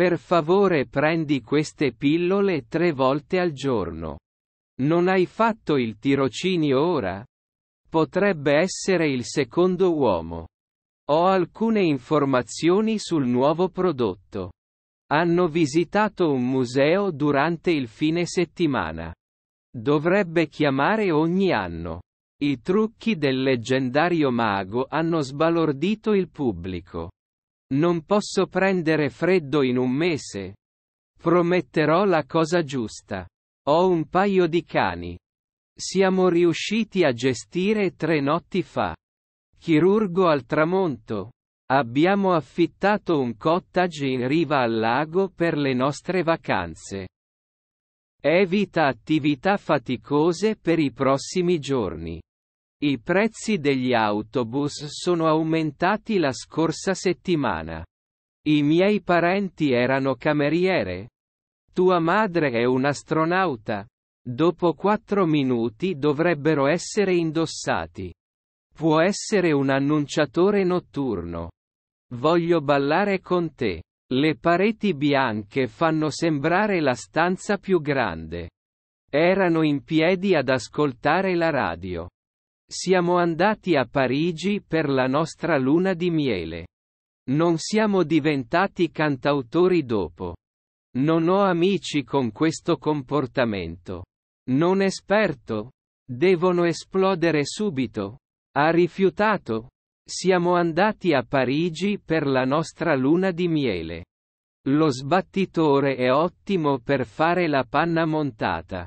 Per favore prendi queste pillole tre volte al giorno. Non hai fatto il tirocinio ora? Potrebbe essere il secondo uomo. Ho alcune informazioni sul nuovo prodotto. Hanno visitato un museo durante il fine settimana. Dovrebbe chiamare ogni anno. I trucchi del leggendario mago hanno sbalordito il pubblico. Non posso prendere freddo in un mese. Prometterò la cosa giusta. Ho un paio di cani. Siamo riusciti a gestire tre notti fa. Chirurgo al tramonto. Abbiamo affittato un cottage in riva al lago per le nostre vacanze. Evita attività faticose per i prossimi giorni. I prezzi degli autobus sono aumentati la scorsa settimana. I miei parenti erano cameriere. Tua madre è un'astronauta. Dopo quattro minuti dovrebbero essere indossati. Può essere un annunciatore notturno. Voglio ballare con te. Le pareti bianche fanno sembrare la stanza più grande. Erano in piedi ad ascoltare la radio. Siamo andati a Parigi per la nostra luna di miele. Non siamo diventati cantautori dopo. Non ho amici con questo comportamento. Non esperto. Devono esplodere subito. Ha rifiutato. Siamo andati a Parigi per la nostra luna di miele. Lo sbattitore è ottimo per fare la panna montata.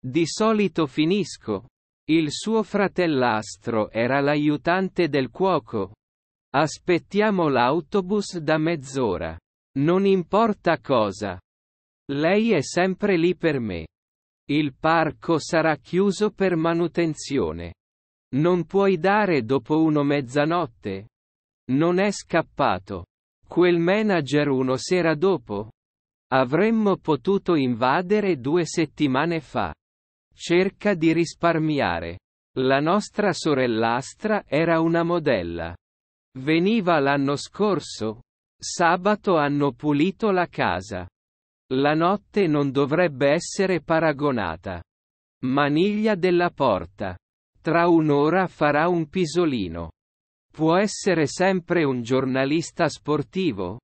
Di solito finisco. Il suo fratellastro era l'aiutante del cuoco. Aspettiamo l'autobus da mezz'ora. Non importa cosa. Lei è sempre lì per me. Il parco sarà chiuso per manutenzione. Non puoi dare dopo uno mezzanotte? Non è scappato. Quel manager uno sera dopo? Avremmo potuto invadere due settimane fa. Cerca di risparmiare. La nostra sorellastra era una modella. Veniva l'anno scorso. Sabato hanno pulito la casa. La notte non dovrebbe essere paragonata. Maniglia della porta. Tra un'ora farà un pisolino. Può essere sempre un giornalista sportivo?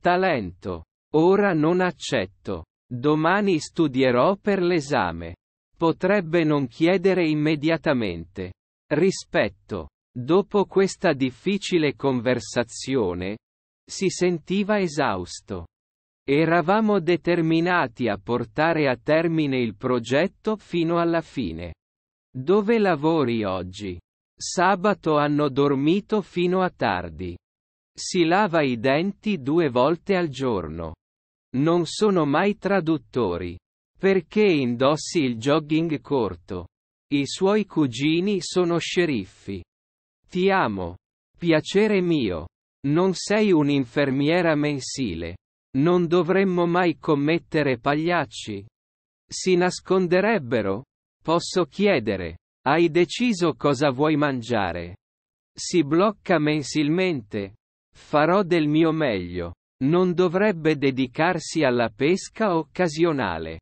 Talento. Ora non accetto. Domani studierò per l'esame potrebbe non chiedere immediatamente rispetto. Dopo questa difficile conversazione, si sentiva esausto. Eravamo determinati a portare a termine il progetto fino alla fine. Dove lavori oggi? Sabato hanno dormito fino a tardi. Si lava i denti due volte al giorno. Non sono mai traduttori. Perché indossi il jogging corto? I suoi cugini sono sceriffi. Ti amo. Piacere mio. Non sei un'infermiera mensile. Non dovremmo mai commettere pagliacci. Si nasconderebbero? Posso chiedere. Hai deciso cosa vuoi mangiare? Si blocca mensilmente. Farò del mio meglio. Non dovrebbe dedicarsi alla pesca occasionale.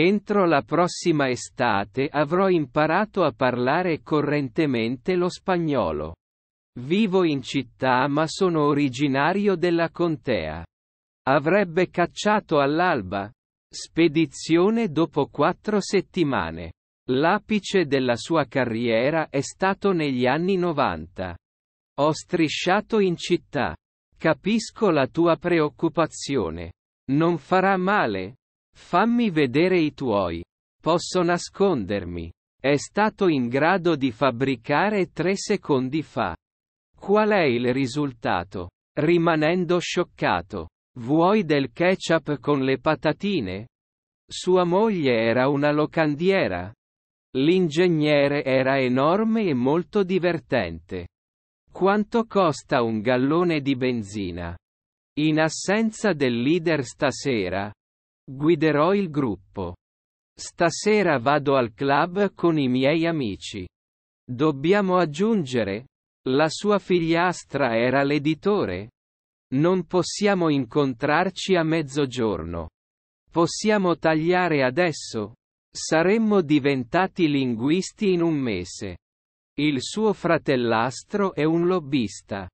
Entro la prossima estate avrò imparato a parlare correntemente lo spagnolo. Vivo in città ma sono originario della contea. Avrebbe cacciato all'alba. Spedizione dopo quattro settimane. L'apice della sua carriera è stato negli anni 90. Ho strisciato in città. Capisco la tua preoccupazione. Non farà male, Fammi vedere i tuoi. Posso nascondermi. È stato in grado di fabbricare tre secondi fa. Qual è il risultato? Rimanendo scioccato. Vuoi del ketchup con le patatine? Sua moglie era una locandiera. L'ingegnere era enorme e molto divertente. Quanto costa un gallone di benzina? In assenza del leader stasera, Guiderò il gruppo. Stasera vado al club con i miei amici. Dobbiamo aggiungere? La sua figliastra era l'editore? Non possiamo incontrarci a mezzogiorno. Possiamo tagliare adesso? Saremmo diventati linguisti in un mese. Il suo fratellastro è un lobbista.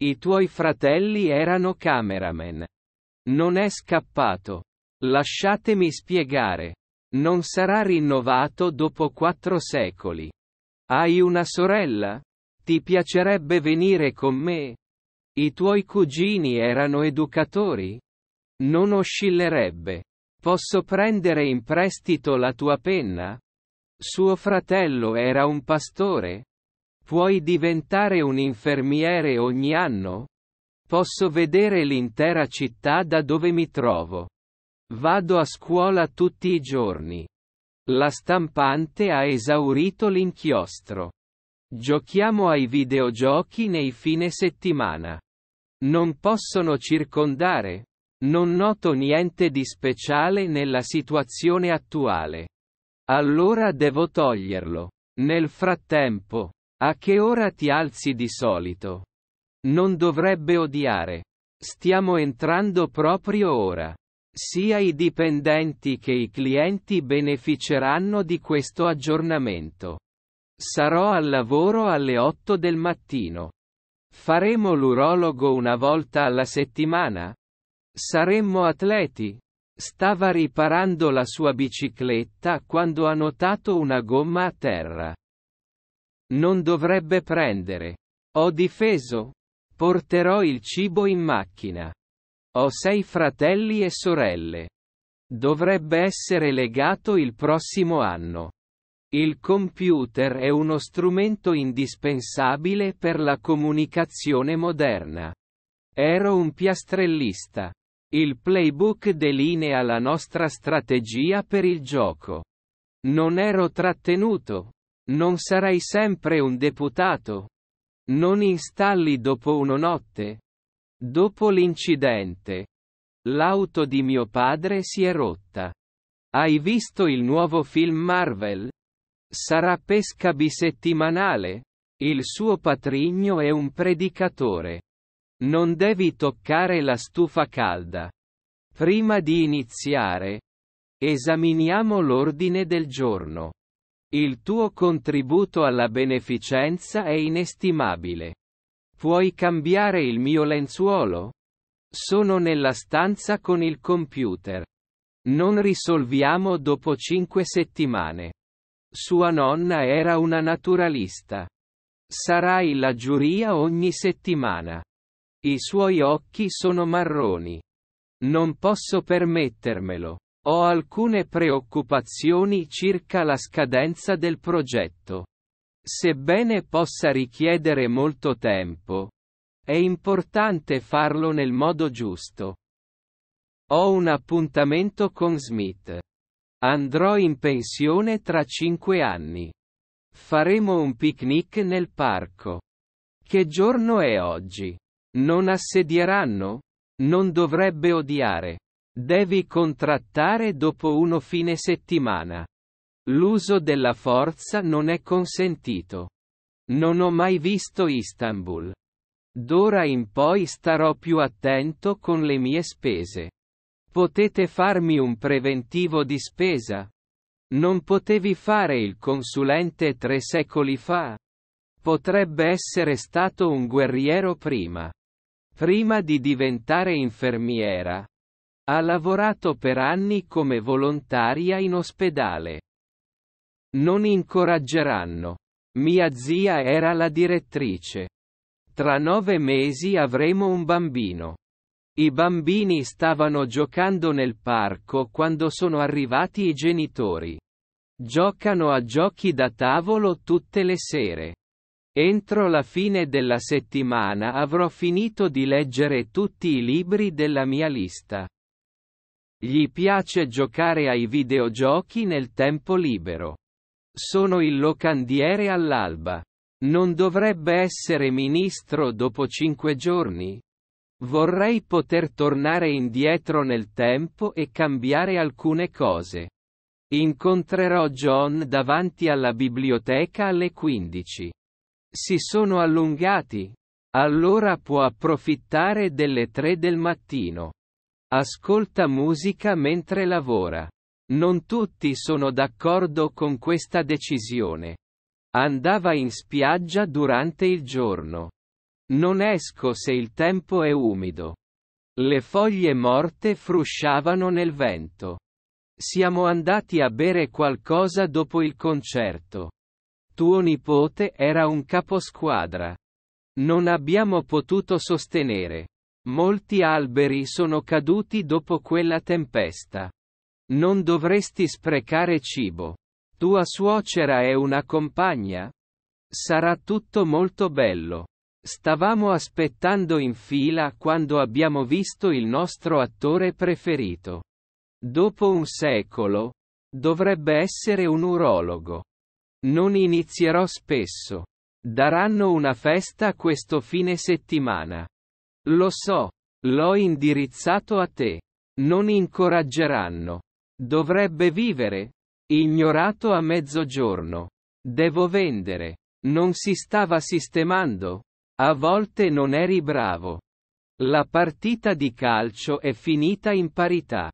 I tuoi fratelli erano cameraman. Non è scappato. Lasciatemi spiegare. Non sarà rinnovato dopo quattro secoli. Hai una sorella? Ti piacerebbe venire con me? I tuoi cugini erano educatori? Non oscillerebbe. Posso prendere in prestito la tua penna? Suo fratello era un pastore? Puoi diventare un infermiere ogni anno? Posso vedere l'intera città da dove mi trovo. Vado a scuola tutti i giorni. La stampante ha esaurito l'inchiostro. Giochiamo ai videogiochi nei fine settimana. Non possono circondare. Non noto niente di speciale nella situazione attuale. Allora devo toglierlo. Nel frattempo, a che ora ti alzi di solito? Non dovrebbe odiare. Stiamo entrando proprio ora. Sia i dipendenti che i clienti beneficeranno di questo aggiornamento. Sarò al lavoro alle 8 del mattino. Faremo l'urologo una volta alla settimana? Saremmo atleti? Stava riparando la sua bicicletta quando ha notato una gomma a terra. Non dovrebbe prendere. Ho difeso. Porterò il cibo in macchina. Ho sei fratelli e sorelle. Dovrebbe essere legato il prossimo anno. Il computer è uno strumento indispensabile per la comunicazione moderna. Ero un piastrellista. Il playbook delinea la nostra strategia per il gioco. Non ero trattenuto. Non sarai sempre un deputato. Non installi dopo una notte. Dopo l'incidente. L'auto di mio padre si è rotta. Hai visto il nuovo film Marvel? Sarà pesca bisettimanale? Il suo patrigno è un predicatore. Non devi toccare la stufa calda. Prima di iniziare, esaminiamo l'ordine del giorno. Il tuo contributo alla beneficenza è inestimabile. Puoi cambiare il mio lenzuolo? Sono nella stanza con il computer. Non risolviamo dopo cinque settimane. Sua nonna era una naturalista. Sarai la giuria ogni settimana. I suoi occhi sono marroni. Non posso permettermelo. Ho alcune preoccupazioni circa la scadenza del progetto. Sebbene possa richiedere molto tempo, è importante farlo nel modo giusto. Ho un appuntamento con Smith. Andrò in pensione tra cinque anni. Faremo un picnic nel parco. Che giorno è oggi? Non assedieranno? Non dovrebbe odiare. Devi contrattare dopo uno fine settimana. L'uso della forza non è consentito. Non ho mai visto Istanbul. D'ora in poi starò più attento con le mie spese. Potete farmi un preventivo di spesa? Non potevi fare il consulente tre secoli fa? Potrebbe essere stato un guerriero prima. Prima di diventare infermiera. Ha lavorato per anni come volontaria in ospedale. Non incoraggeranno. Mia zia era la direttrice. Tra nove mesi avremo un bambino. I bambini stavano giocando nel parco quando sono arrivati i genitori. Giocano a giochi da tavolo tutte le sere. Entro la fine della settimana avrò finito di leggere tutti i libri della mia lista. Gli piace giocare ai videogiochi nel tempo libero. Sono il locandiere all'alba. Non dovrebbe essere ministro dopo cinque giorni? Vorrei poter tornare indietro nel tempo e cambiare alcune cose. Incontrerò John davanti alla biblioteca alle 15. Si sono allungati. Allora può approfittare delle 3 del mattino. Ascolta musica mentre lavora. Non tutti sono d'accordo con questa decisione. Andava in spiaggia durante il giorno. Non esco se il tempo è umido. Le foglie morte frusciavano nel vento. Siamo andati a bere qualcosa dopo il concerto. Tuo nipote era un caposquadra. Non abbiamo potuto sostenere. Molti alberi sono caduti dopo quella tempesta. Non dovresti sprecare cibo. Tua suocera è una compagna? Sarà tutto molto bello. Stavamo aspettando in fila quando abbiamo visto il nostro attore preferito. Dopo un secolo, dovrebbe essere un urologo. Non inizierò spesso. Daranno una festa questo fine settimana. Lo so, l'ho indirizzato a te. Non incoraggeranno. Dovrebbe vivere. Ignorato a mezzogiorno. Devo vendere. Non si stava sistemando. A volte non eri bravo. La partita di calcio è finita in parità.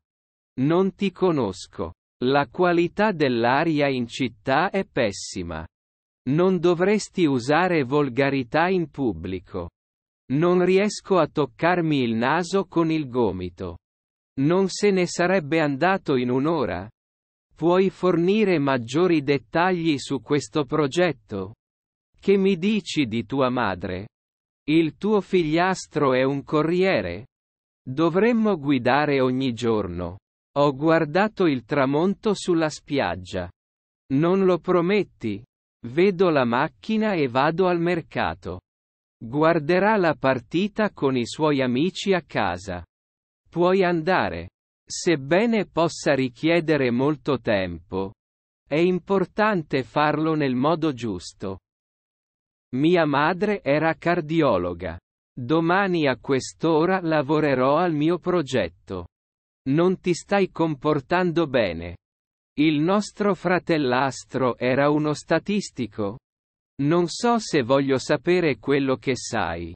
Non ti conosco. La qualità dell'aria in città è pessima. Non dovresti usare volgarità in pubblico. Non riesco a toccarmi il naso con il gomito. Non se ne sarebbe andato in un'ora? Puoi fornire maggiori dettagli su questo progetto? Che mi dici di tua madre? Il tuo figliastro è un corriere? Dovremmo guidare ogni giorno. Ho guardato il tramonto sulla spiaggia. Non lo prometti? Vedo la macchina e vado al mercato. Guarderà la partita con i suoi amici a casa. Puoi andare. Sebbene possa richiedere molto tempo, è importante farlo nel modo giusto. Mia madre era cardiologa. Domani a quest'ora lavorerò al mio progetto. Non ti stai comportando bene. Il nostro fratellastro era uno statistico? Non so se voglio sapere quello che sai.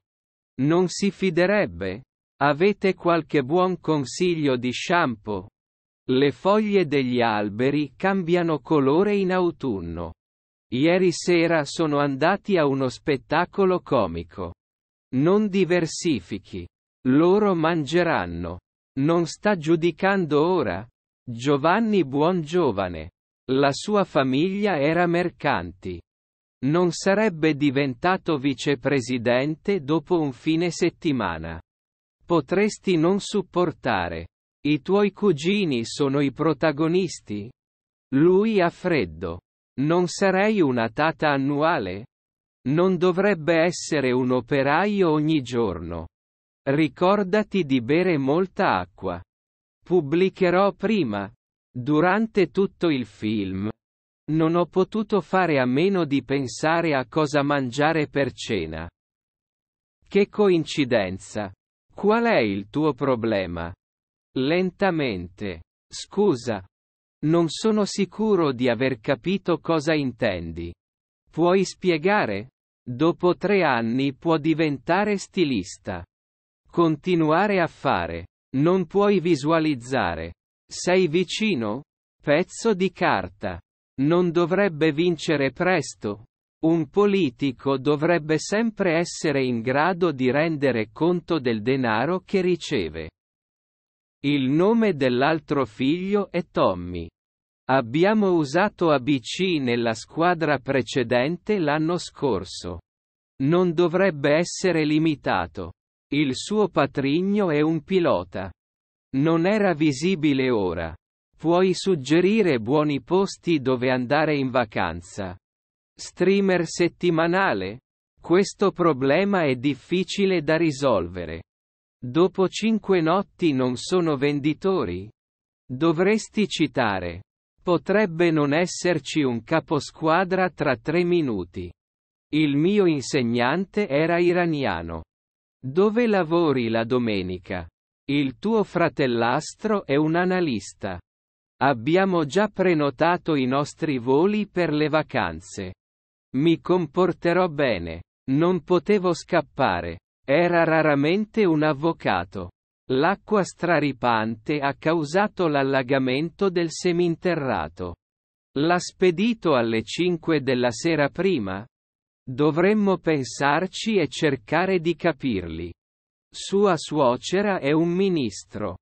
Non si fiderebbe? Avete qualche buon consiglio di shampoo? Le foglie degli alberi cambiano colore in autunno. Ieri sera sono andati a uno spettacolo comico. Non diversifichi. Loro mangeranno. Non sta giudicando ora? Giovanni Buongiovane. La sua famiglia era mercanti. Non sarebbe diventato vicepresidente dopo un fine settimana. Potresti non supportare. I tuoi cugini sono i protagonisti? Lui ha freddo. Non sarei una tata annuale? Non dovrebbe essere un operaio ogni giorno. Ricordati di bere molta acqua. Pubblicherò prima. Durante tutto il film. Non ho potuto fare a meno di pensare a cosa mangiare per cena. Che coincidenza. Qual è il tuo problema? Lentamente. Scusa. Non sono sicuro di aver capito cosa intendi. Puoi spiegare? Dopo tre anni può diventare stilista. Continuare a fare. Non puoi visualizzare. Sei vicino? Pezzo di carta. Non dovrebbe vincere presto? Un politico dovrebbe sempre essere in grado di rendere conto del denaro che riceve. Il nome dell'altro figlio è Tommy. Abbiamo usato ABC nella squadra precedente l'anno scorso. Non dovrebbe essere limitato. Il suo patrigno è un pilota. Non era visibile ora. Puoi suggerire buoni posti dove andare in vacanza. Streamer settimanale? Questo problema è difficile da risolvere. Dopo cinque notti non sono venditori? Dovresti citare. Potrebbe non esserci un caposquadra tra tre minuti. Il mio insegnante era iraniano. Dove lavori la domenica? Il tuo fratellastro è un analista. Abbiamo già prenotato i nostri voli per le vacanze. Mi comporterò bene. Non potevo scappare. Era raramente un avvocato. L'acqua straripante ha causato l'allagamento del seminterrato. L'ha spedito alle 5 della sera prima? Dovremmo pensarci e cercare di capirli. Sua suocera è un ministro.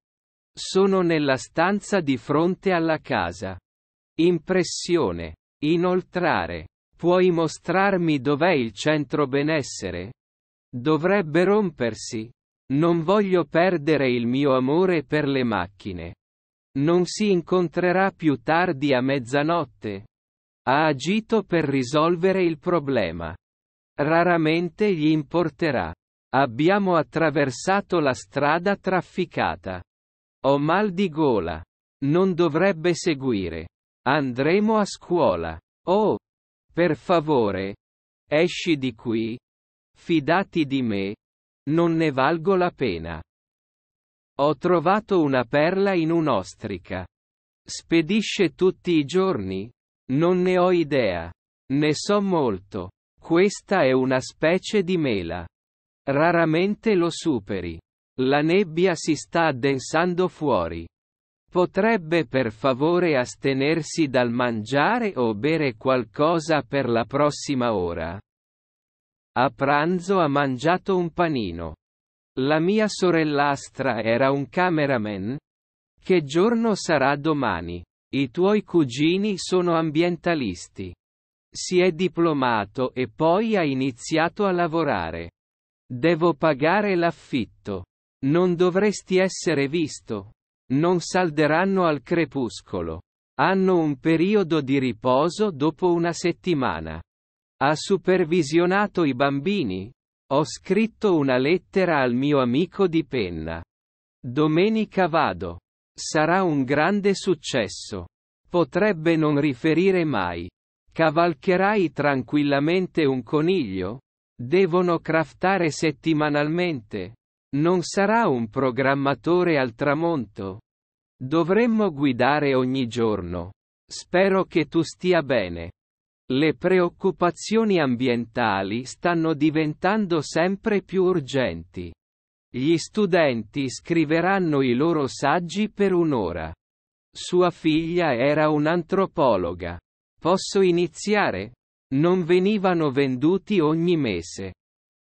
Sono nella stanza di fronte alla casa. Impressione. Inoltrare. Puoi mostrarmi dov'è il centro benessere? Dovrebbe rompersi. Non voglio perdere il mio amore per le macchine. Non si incontrerà più tardi a mezzanotte. Ha agito per risolvere il problema. Raramente gli importerà. Abbiamo attraversato la strada trafficata. Ho mal di gola. Non dovrebbe seguire. Andremo a scuola. Oh, per favore. Esci di qui. Fidati di me. Non ne valgo la pena. Ho trovato una perla in un'ostrica. Spedisce tutti i giorni? Non ne ho idea. Ne so molto. Questa è una specie di mela. Raramente lo superi. La nebbia si sta addensando fuori. Potrebbe per favore astenersi dal mangiare o bere qualcosa per la prossima ora. A pranzo ha mangiato un panino. La mia sorellastra era un cameraman? Che giorno sarà domani? I tuoi cugini sono ambientalisti. Si è diplomato e poi ha iniziato a lavorare. Devo pagare l'affitto. Non dovresti essere visto. Non salderanno al crepuscolo. Hanno un periodo di riposo dopo una settimana. Ha supervisionato i bambini? Ho scritto una lettera al mio amico di penna. Domenica vado. Sarà un grande successo. Potrebbe non riferire mai. Cavalcherai tranquillamente un coniglio? Devono craftare settimanalmente. Non sarà un programmatore al tramonto. Dovremmo guidare ogni giorno. Spero che tu stia bene. Le preoccupazioni ambientali stanno diventando sempre più urgenti. Gli studenti scriveranno i loro saggi per un'ora. Sua figlia era un'antropologa. Posso iniziare? Non venivano venduti ogni mese.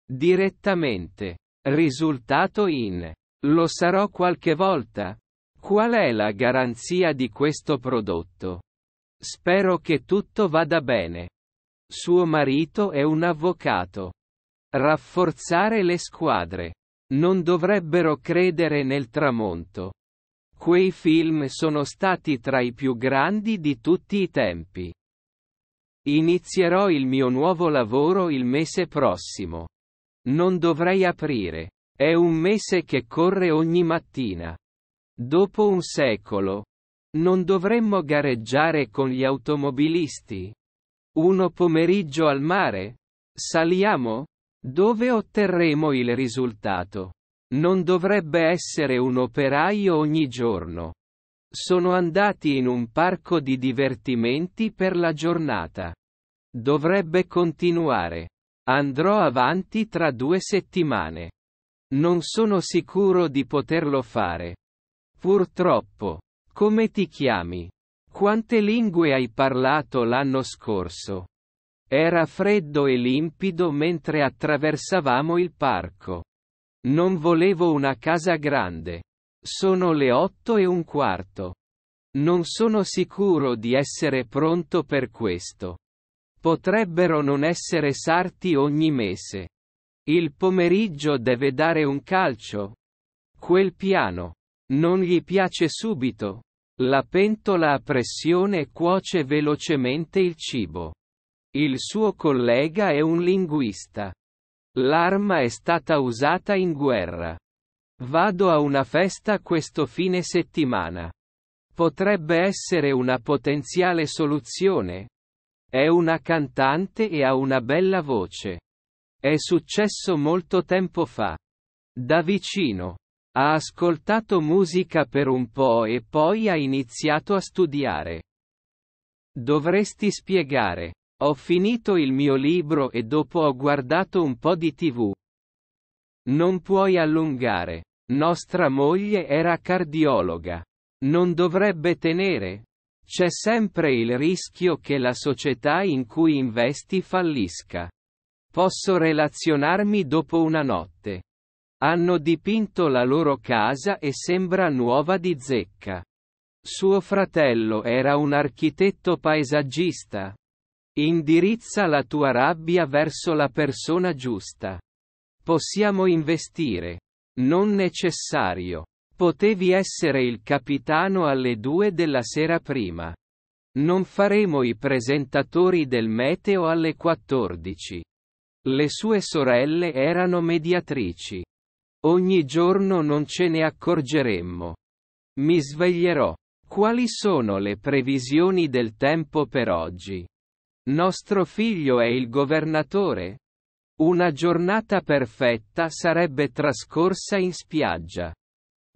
Direttamente. Risultato in. Lo sarò qualche volta. Qual è la garanzia di questo prodotto? Spero che tutto vada bene. Suo marito è un avvocato. Rafforzare le squadre. Non dovrebbero credere nel tramonto. Quei film sono stati tra i più grandi di tutti i tempi. Inizierò il mio nuovo lavoro il mese prossimo. Non dovrei aprire. È un mese che corre ogni mattina. Dopo un secolo. Non dovremmo gareggiare con gli automobilisti. Uno pomeriggio al mare? Saliamo? Dove otterremo il risultato? Non dovrebbe essere un operaio ogni giorno. Sono andati in un parco di divertimenti per la giornata. Dovrebbe continuare. Andrò avanti tra due settimane. Non sono sicuro di poterlo fare. Purtroppo. Come ti chiami? Quante lingue hai parlato l'anno scorso? Era freddo e limpido mentre attraversavamo il parco. Non volevo una casa grande. Sono le otto e un quarto. Non sono sicuro di essere pronto per questo. Potrebbero non essere sarti ogni mese. Il pomeriggio deve dare un calcio. Quel piano. Non gli piace subito. La pentola a pressione cuoce velocemente il cibo. Il suo collega è un linguista. L'arma è stata usata in guerra. Vado a una festa questo fine settimana. Potrebbe essere una potenziale soluzione, è una cantante e ha una bella voce. È successo molto tempo fa. Da vicino. Ha ascoltato musica per un po' e poi ha iniziato a studiare. Dovresti spiegare. Ho finito il mio libro e dopo ho guardato un po' di tv. Non puoi allungare. Nostra moglie era cardiologa. Non dovrebbe tenere? C'è sempre il rischio che la società in cui investi fallisca. Posso relazionarmi dopo una notte. Hanno dipinto la loro casa e sembra nuova di zecca. Suo fratello era un architetto paesaggista. Indirizza la tua rabbia verso la persona giusta. Possiamo investire. Non necessario. Potevi essere il capitano alle due della sera prima. Non faremo i presentatori del meteo alle 14. Le sue sorelle erano mediatrici. Ogni giorno non ce ne accorgeremmo. Mi sveglierò. Quali sono le previsioni del tempo per oggi? Nostro figlio è il governatore? Una giornata perfetta sarebbe trascorsa in spiaggia.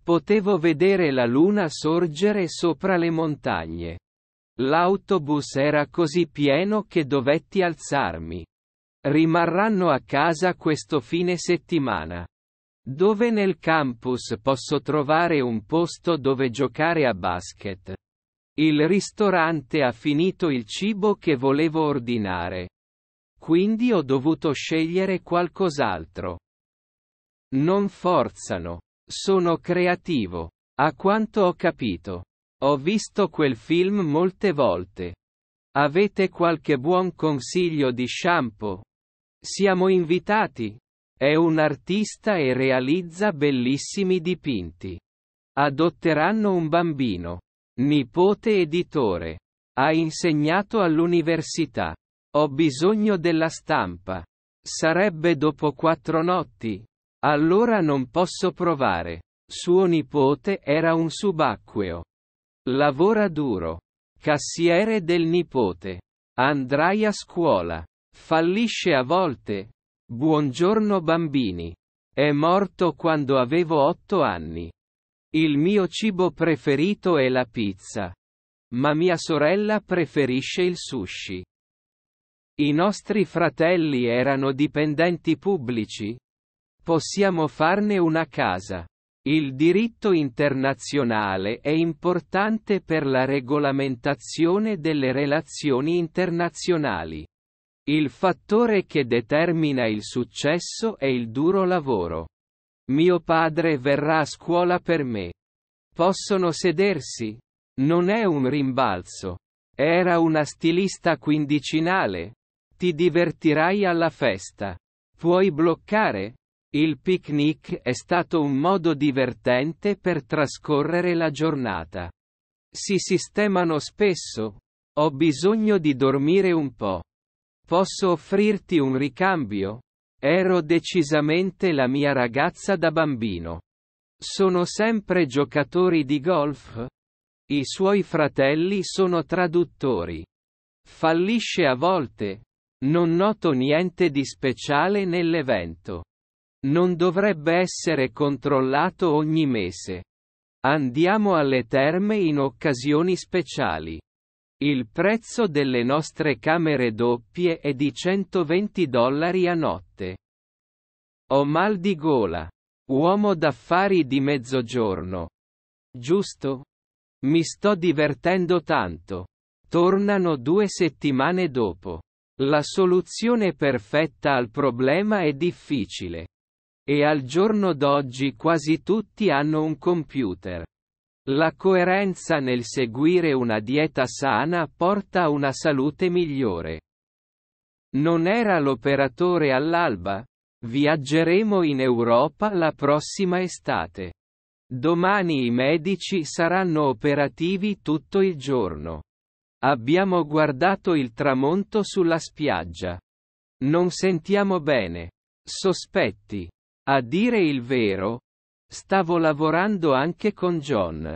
Potevo vedere la luna sorgere sopra le montagne. L'autobus era così pieno che dovetti alzarmi. Rimarranno a casa questo fine settimana. Dove nel campus posso trovare un posto dove giocare a basket? Il ristorante ha finito il cibo che volevo ordinare. Quindi ho dovuto scegliere qualcos'altro. Non forzano. Sono creativo. A quanto ho capito. Ho visto quel film molte volte. Avete qualche buon consiglio di shampoo? Siamo invitati. È un artista e realizza bellissimi dipinti. Adotteranno un bambino. Nipote editore. Ha insegnato all'università. Ho bisogno della stampa. Sarebbe dopo quattro notti. Allora non posso provare. Suo nipote era un subacqueo. Lavora duro. Cassiere del nipote. Andrai a scuola. Fallisce a volte. Buongiorno bambini. È morto quando avevo otto anni. Il mio cibo preferito è la pizza. Ma mia sorella preferisce il sushi. I nostri fratelli erano dipendenti pubblici? Possiamo farne una casa. Il diritto internazionale è importante per la regolamentazione delle relazioni internazionali. Il fattore che determina il successo è il duro lavoro. Mio padre verrà a scuola per me. Possono sedersi? Non è un rimbalzo. Era una stilista quindicinale. Ti divertirai alla festa. Puoi bloccare? Il picnic è stato un modo divertente per trascorrere la giornata. Si sistemano spesso. Ho bisogno di dormire un po'. Posso offrirti un ricambio? Ero decisamente la mia ragazza da bambino. Sono sempre giocatori di golf? I suoi fratelli sono traduttori. Fallisce a volte. Non noto niente di speciale nell'evento. Non dovrebbe essere controllato ogni mese. Andiamo alle terme in occasioni speciali. Il prezzo delle nostre camere doppie è di 120 dollari a notte. Ho mal di gola. Uomo d'affari di mezzogiorno. Giusto? Mi sto divertendo tanto. Tornano due settimane dopo. La soluzione perfetta al problema è difficile. E al giorno d'oggi quasi tutti hanno un computer. La coerenza nel seguire una dieta sana porta a una salute migliore. Non era l'operatore all'alba? Viaggeremo in Europa la prossima estate. Domani i medici saranno operativi tutto il giorno. Abbiamo guardato il tramonto sulla spiaggia. Non sentiamo bene. Sospetti. A dire il vero, stavo lavorando anche con John.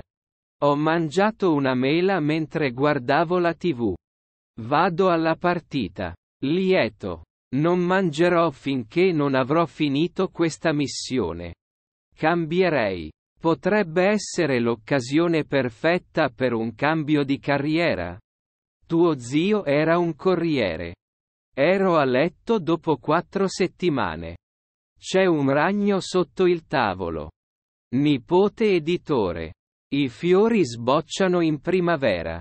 Ho mangiato una mela mentre guardavo la tv. Vado alla partita. Lieto. Non mangerò finché non avrò finito questa missione. Cambierei. Potrebbe essere l'occasione perfetta per un cambio di carriera. Tuo zio era un corriere. Ero a letto dopo quattro settimane. C'è un ragno sotto il tavolo. Nipote editore. I fiori sbocciano in primavera.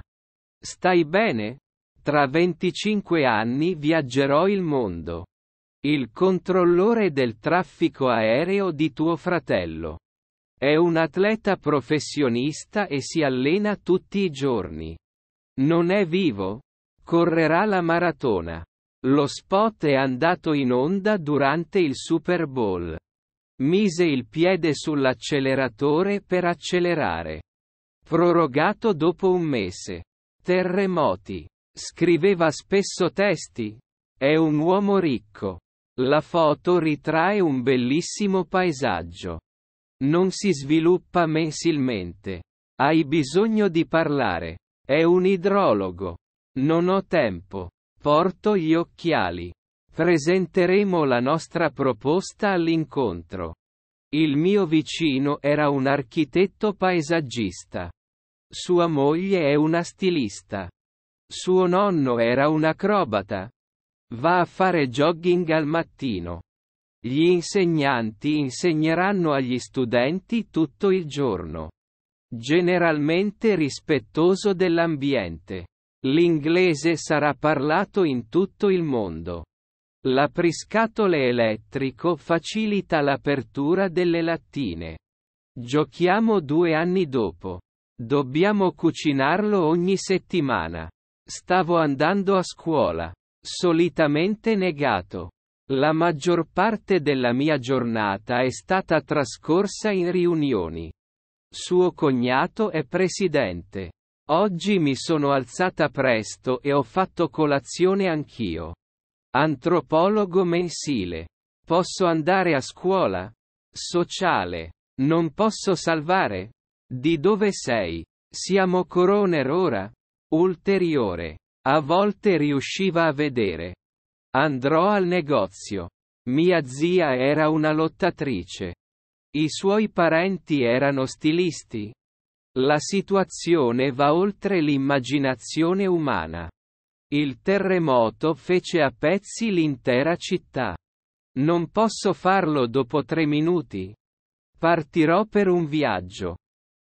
Stai bene? Tra 25 anni viaggerò il mondo. Il controllore del traffico aereo di tuo fratello. È un atleta professionista e si allena tutti i giorni. Non è vivo? Correrà la maratona. Lo spot è andato in onda durante il Super Bowl. Mise il piede sull'acceleratore per accelerare. Prorogato dopo un mese. Terremoti. Scriveva spesso testi. È un uomo ricco. La foto ritrae un bellissimo paesaggio. Non si sviluppa mensilmente. Hai bisogno di parlare. È un idrologo. Non ho tempo. Porto gli occhiali. Presenteremo la nostra proposta all'incontro. Il mio vicino era un architetto paesaggista. Sua moglie è una stilista. Suo nonno era un acrobata. Va a fare jogging al mattino. Gli insegnanti insegneranno agli studenti tutto il giorno. Generalmente rispettoso dell'ambiente. L'inglese sarà parlato in tutto il mondo. L'apriscatole elettrico facilita l'apertura delle lattine. Giochiamo due anni dopo. Dobbiamo cucinarlo ogni settimana. Stavo andando a scuola. Solitamente negato. La maggior parte della mia giornata è stata trascorsa in riunioni. Suo cognato è presidente. Oggi mi sono alzata presto e ho fatto colazione anch'io. Antropologo mensile. Posso andare a scuola? Sociale. Non posso salvare? Di dove sei? Siamo coroner ora? Ulteriore. A volte riusciva a vedere. Andrò al negozio. Mia zia era una lottatrice. I suoi parenti erano stilisti. La situazione va oltre l'immaginazione umana. Il terremoto fece a pezzi l'intera città. Non posso farlo dopo tre minuti. Partirò per un viaggio.